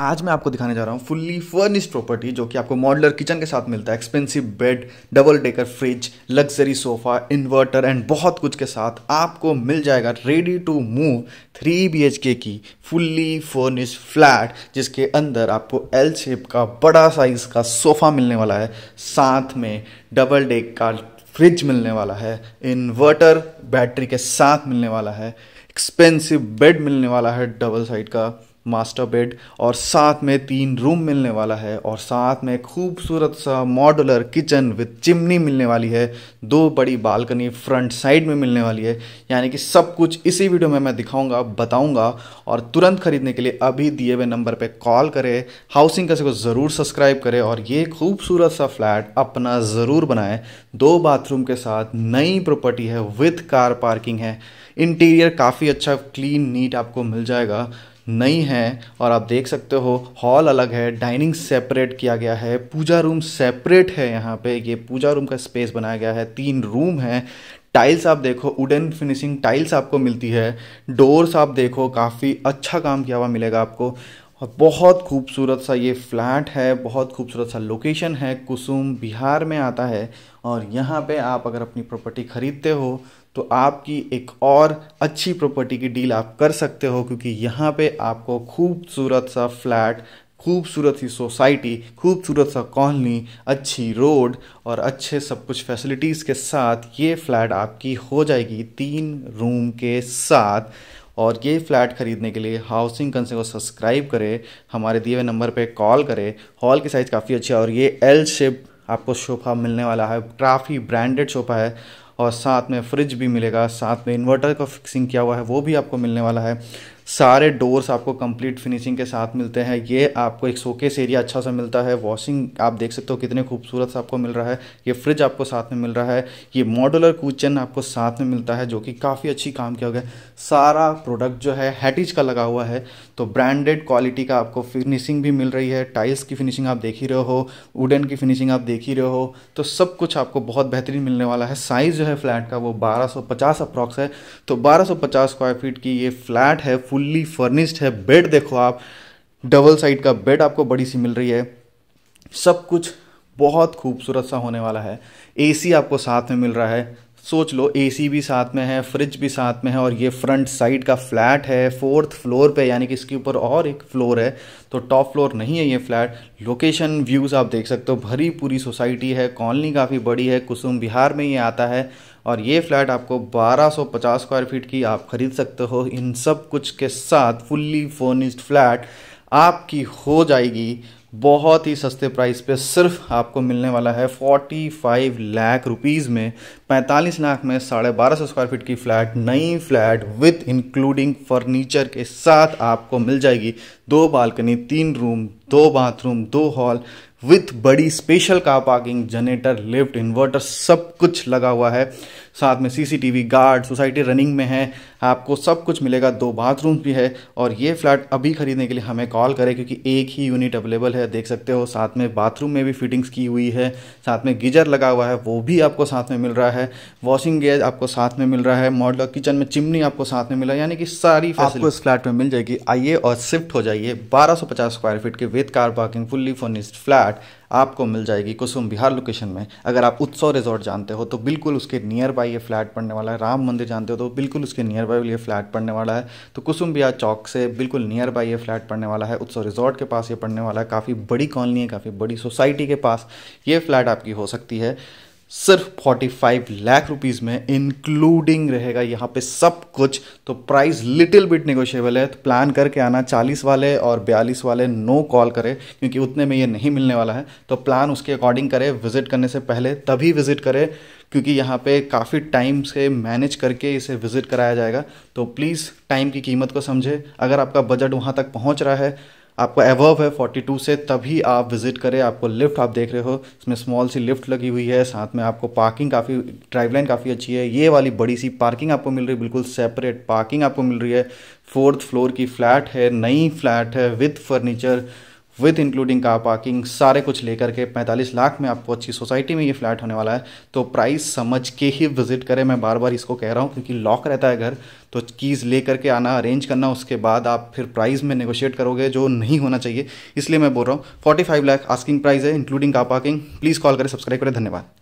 आज मैं आपको दिखाने जा रहा हूँ फुल्ली फर्निश्ड प्रॉपर्टी जो कि आपको मॉडलर किचन के साथ मिलता है expensive bed double decker fridge luxury sofa inverter and बहुत कुछ के साथ आपको मिल जाएगा ready to move three B की फुल्ली फर्निश फ्लैट जिसके अंदर आपको एल शेप का बड़ा साइज का सोफा मिलने वाला है साथ में डबल डेक का फ्रिज मिलने वाला है इन्वर्टर बैटरी के साथ मिलने वाला है एक्सपेंसिव बेड मिलने वाला है डबल साइड का मास्टर बेड और साथ में तीन रूम मिलने वाला है और साथ में खूबसूरत सा मॉडुलर किचन विद चिमनी मिलने वाली है दो बड़ी बालकनी फ्रंट साइड में मिलने वाली है यानी कि सब कुछ इसी वीडियो में मैं दिखाऊंगा बताऊंगा और तुरंत खरीदने के लिए अभी दिए हुए नंबर पे कॉल करें हाउसिंग कैसे को ज़रूर सब्सक्राइब करें और ये खूबसूरत सा फ्लैट अपना ज़रूर बनाएं दो बाथरूम के साथ नई प्रॉपर्टी है विथ कार पार्किंग है इंटीरियर काफ़ी अच्छा क्लीन नीट आपको मिल जाएगा नई है और आप देख सकते हो हॉल अलग है डाइनिंग सेपरेट किया गया है पूजा रूम सेपरेट है यहाँ पे ये पूजा रूम का स्पेस बनाया गया है तीन रूम है टाइल्स आप देखो वुडन फिनिशिंग टाइल्स आपको मिलती है डोर्स आप देखो काफ़ी अच्छा काम किया हुआ मिलेगा आपको और बहुत खूबसूरत सा ये फ्लैट है बहुत खूबसूरत सा लोकेशन है कुसुम बिहार में आता है और यहाँ पे आप अगर अपनी प्रॉपर्टी ख़रीदते हो तो आपकी एक और अच्छी प्रॉपर्टी की डील आप कर सकते हो क्योंकि यहाँ पे आपको खूबसूरत सा फ्लैट खूबसूरत सी सोसाइटी खूबसूरत सा कॉलोनी अच्छी रोड और अच्छे सब कुछ फैसिलिटीज़ के साथ ये फ्लैट आपकी हो जाएगी तीन रूम के साथ और ये फ्लैट ख़रीदने के लिए हाउसिंग कंसर्न को सब्सक्राइब करें हमारे दिए हुए नंबर पे कॉल करें हॉल की साइज़ काफ़ी अच्छी है और ये एल शेप आपको सोफ़ा मिलने वाला है काफ़ी ब्रांडेड सोफ़ा है और साथ में फ्रिज भी मिलेगा साथ में इन्वर्टर का फिक्सिंग किया हुआ है वो भी आपको मिलने वाला है सारे डोर्स आपको कंप्लीट फिनिशिंग के साथ मिलते हैं ये आपको एक सोकेस एरिया अच्छा सा मिलता है वॉशिंग आप देख सकते हो कितने खूबसूरत आपको मिल रहा है ये फ्रिज आपको साथ में मिल रहा है ये मॉडुलर कूचन आपको साथ में मिलता है जो कि काफ़ी अच्छी काम किया गया सारा प्रोडक्ट जो है हैटिज का लगा हुआ है तो ब्रांडेड क्वालिटी का आपको फिनिशिंग भी मिल रही है टाइल्स की फिनिशिंग आप देख ही रहे हो वुडन की फिनिशिंग आप देख ही रहे हो तो सब कुछ आपको बहुत बेहतरीन मिलने वाला है साइज़ जो है फ्लैट का वो बारह अप्रॉक्स है तो 1250 स्क्वायर फीट की ये फ्लैट है फुल फुल्ली फर्निश्ड है बेड देखो आप डबल साइड का बेड आपको बड़ी सी मिल रही है सब कुछ बहुत खूबसूरत सा होने वाला है एसी आपको साथ में मिल रहा है सोच लो एसी भी साथ में है फ्रिज भी साथ में है और ये फ्रंट साइड का फ्लैट है फोर्थ फ्लोर पे यानी कि इसके ऊपर और एक फ्लोर है तो टॉप फ्लोर नहीं है ये फ्लैट लोकेशन व्यूज़ आप देख सकते हो भरी पूरी सोसाइटी है कॉलोनी काफ़ी बड़ी है कुसुम बिहार में ये आता है और ये फ्लैट आपको 1250 स्क्वायर फीट की आप खरीद सकते हो इन सब कुछ के साथ फुल्ली फर्निश्ड फ्लैट आपकी हो जाएगी बहुत ही सस्ते प्राइस पे सिर्फ आपको मिलने वाला है 45 लाख रुपीस में 45 लाख में साढ़े बारह सौ स्क्वायर फीट की फ्लैट नई फ्लैट विथ इंक्लूडिंग फर्नीचर के साथ आपको मिल जाएगी दो बालकनी तीन रूम दो बाथरूम दो हॉल विथ बड़ी special car parking generator lift inverter सब कुछ लगा हुआ है साथ में सीसीटीवी गार्ड सोसाइटी रनिंग में है आपको सब कुछ मिलेगा दो बाथरूम भी है और ये फ्लैट अभी खरीदने के लिए हमें कॉल करें क्योंकि एक ही यूनिट अवेलेबल है देख सकते हो साथ में बाथरूम में भी फिटिंग्स की हुई है साथ में गीजर लगा हुआ है वो भी आपको साथ में मिल रहा है वॉशिंग गेज आपको साथ में मिल रहा है मॉडल किचन में चिमनी आपको साथ में मिला यानी कि सारी आपको इस फ्लैट में मिल जाएगी आइए और शिफ्ट हो जाइए बारह स्क्वायर फीट के with car parking fully furnished flat flat आपको मिल जाएगी कुसुम बिहार लोकेशन में अगर आप उत्सव रिजॉर्ट जानते हो तो बिल्कुल उसके नियर बाई ये फ्लैट पड़ने वाला है राम मंदिर जानते हो तो बिल्कुल उसके नियर बाई ये फ्लैट पड़ने वाला है तो कुसुम बिहार चौक से बिल्कुल नियर बाई ये फ्लैट पड़ने वाला है उत्सव रिजॉर्ट के पास ये पड़ने वाला है काफ़ी बड़ी कॉलोनी है काफ़ी बड़ी सोसाइटी के पास ये फ्लैट आपकी हो सकती है सिर्फ 45 लाख रुपीस में इंक्लूडिंग रहेगा यहाँ पे सब कुछ तो प्राइस लिटिल बिट नेगोशिएबल है तो प्लान करके आना 40 वाले और 42 वाले नो कॉल करें क्योंकि उतने में ये नहीं मिलने वाला है तो प्लान उसके अकॉर्डिंग करें विजिट करने से पहले तभी विजिट करें क्योंकि यहाँ पे काफ़ी टाइम से मैनेज करके इसे विजिट कराया जाएगा तो प्लीज़ टाइम की कीमत को समझें अगर आपका बजट वहाँ तक पहुँच रहा है आपका एवर्व है 42 से तभी आप विजिट करें आपको लिफ्ट आप देख रहे हो इसमें स्मॉल सी लिफ्ट लगी हुई है साथ में आपको पार्किंग काफ़ी ड्राइव लाइन काफ़ी अच्छी है ये वाली बड़ी सी पार्किंग आपको मिल रही है बिल्कुल सेपरेट पार्किंग आपको मिल रही है फोर्थ फ्लोर की फ्लैट है नई फ्लैट है with furniture with including car parking सारे कुछ लेकर के 45 लाख में आपको अच्छी सोसाइटी में ये फ्लैट होने वाला है तो प्राइस समझ के ही विजिट करें मैं बार बार इसको कह रहा हूँ क्योंकि लॉक रहता है घर तो कीज़ ले करके आना अरेंज करना उसके बाद आप फिर प्राइस में नेगोशिएट करोगे जो नहीं होना चाहिए इसलिए मैं बोल रहा हूँ forty five lakh asking price है including car parking please call करें सब्सक्राइब करें धन्यवाद